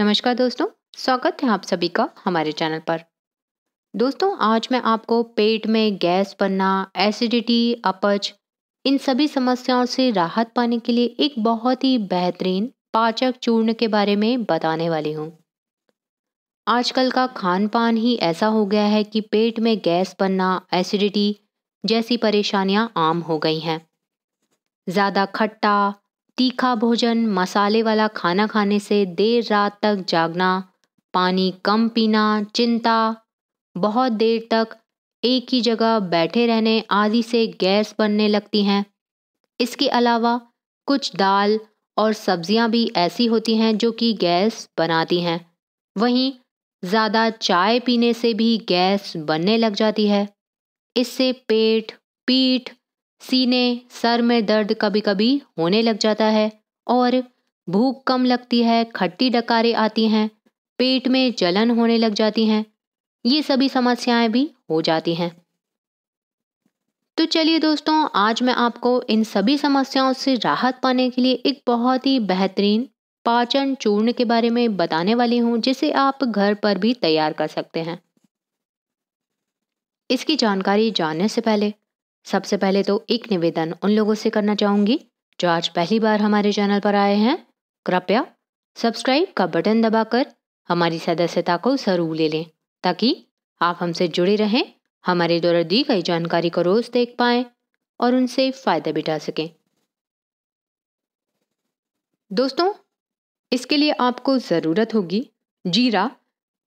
नमस्कार दोस्तों स्वागत है आप सभी का हमारे चैनल पर दोस्तों आज मैं आपको पेट में गैस बनना एसिडिटी अपच इन सभी समस्याओं से राहत पाने के लिए एक बहुत ही बेहतरीन पाचक चूर्ण के बारे में बताने वाली हूँ आजकल का खान पान ही ऐसा हो गया है कि पेट में गैस बनना एसिडिटी जैसी परेशानियाँ आम हो गई हैं ज़्यादा खट्टा तीखा भोजन मसाले वाला खाना खाने से देर रात तक जागना पानी कम पीना चिंता बहुत देर तक एक ही जगह बैठे रहने आदि से गैस बनने लगती हैं इसके अलावा कुछ दाल और सब्जियां भी ऐसी होती हैं जो कि गैस बनाती हैं वहीं ज़्यादा चाय पीने से भी गैस बनने लग जाती है इससे पेट पीठ सीने सर में दर्द कभी कभी होने लग जाता है और भूख कम लगती है खट्टी डकारें आती हैं पेट में जलन होने लग जाती हैं ये सभी समस्याएं भी हो जाती हैं तो चलिए दोस्तों आज मैं आपको इन सभी समस्याओं से राहत पाने के लिए एक बहुत ही बेहतरीन पाचन चूर्ण के बारे में बताने वाली हूँ जिसे आप घर पर भी तैयार कर सकते हैं इसकी जानकारी जानने से पहले सबसे पहले तो एक निवेदन उन लोगों से करना चाहूंगी जो आज पहली बार हमारे चैनल पर आए हैं कृपया सब्सक्राइब का बटन दबाकर हमारी सदस्यता को जरूर ले लें ताकि आप हमसे जुड़े रहें हमारे द्वारा दी गई जानकारी को रोज़ देख पाए और उनसे फ़ायदा बिठा सकें दोस्तों इसके लिए आपको ज़रूरत होगी जीरा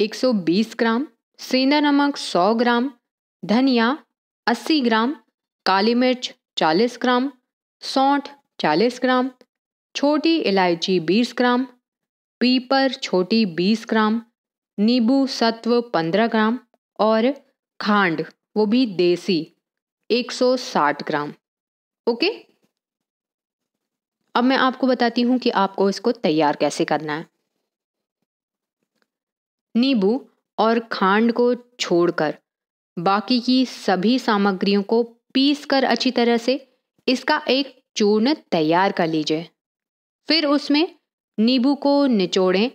120 ग्राम सेंधा नमक 100 ग्राम धनिया 80 ग्राम काली मिर्च 40 ग्राम सौंठ 40 ग्राम छोटी इलायची 20 ग्राम पीपर छोटी 20 ग्राम नींबू सत्व 15 ग्राम और खांड वो भी देसी 160 ग्राम ओके अब मैं आपको बताती हूँ कि आपको इसको तैयार कैसे करना है नींबू और खांड को छोड़कर बाकी की सभी सामग्रियों को पीस कर अच्छी तरह से इसका एक चूर्ण तैयार कर लीजिए फिर उसमें नींबू को निचोड़ें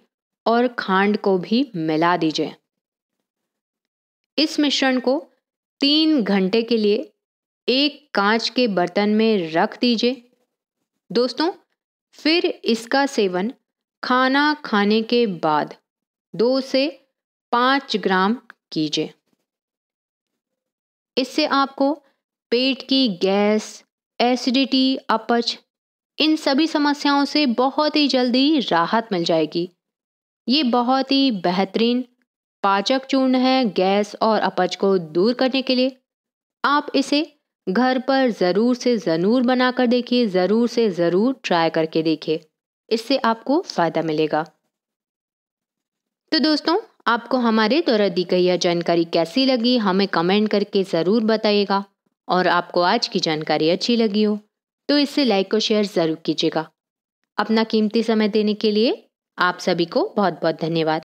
और खांड को भी मिला दीजिए इस मिश्रण को तीन घंटे के लिए एक कांच के बर्तन में रख दीजिए दोस्तों फिर इसका सेवन खाना खाने के बाद दो से पाँच ग्राम कीजिए इससे आपको पेट की गैस एसिडिटी अपच इन सभी समस्याओं से बहुत ही जल्दी राहत मिल जाएगी ये बहुत ही बेहतरीन पाचक चूर्ण है गैस और अपच को दूर करने के लिए आप इसे घर पर ज़रूर से ज़रूर बनाकर देखिए ज़रूर से ज़रूर ट्राई करके देखिए इससे आपको फ़ायदा मिलेगा तो दोस्तों आपको हमारे द्वारा दी गई यह जानकारी कैसी लगी हमें कमेंट करके ज़रूर बताइएगा और आपको आज की जानकारी अच्छी लगी हो तो इसे लाइक और शेयर ज़रूर कीजिएगा अपना कीमती समय देने के लिए आप सभी को बहुत बहुत धन्यवाद